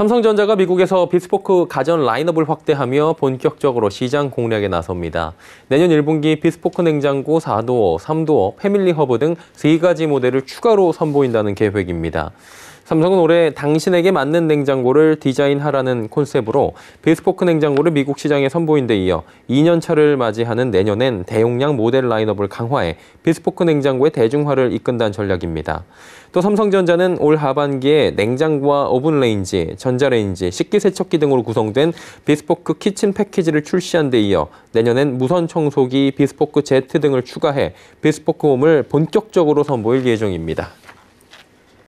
삼성전자가 미국에서 비스포크 가전 라인업을 확대하며 본격적으로 시장 공략에 나섭니다. 내년 1분기 비스포크 냉장고 4도어, 3도어, 패밀리 허브 등 3가지 모델을 추가로 선보인다는 계획입니다. 삼성은 올해 당신에게 맞는 냉장고를 디자인하라는 콘셉트로 베스포크 냉장고를 미국 시장에 선보인 데 이어 2년차를 맞이하는 내년엔 대용량 모델 라인업을 강화해 베스포크 냉장고의 대중화를 이끈다는 전략입니다. 또 삼성전자는 올 하반기에 냉장고와 오븐레인지, 전자레인지, 식기세척기 등으로 구성된 비스포크 키친 패키지를 출시한 데 이어 내년엔 무선 청소기, 비스포크 제 등을 추가해 비스포크 홈을 본격적으로 선보일 예정입니다.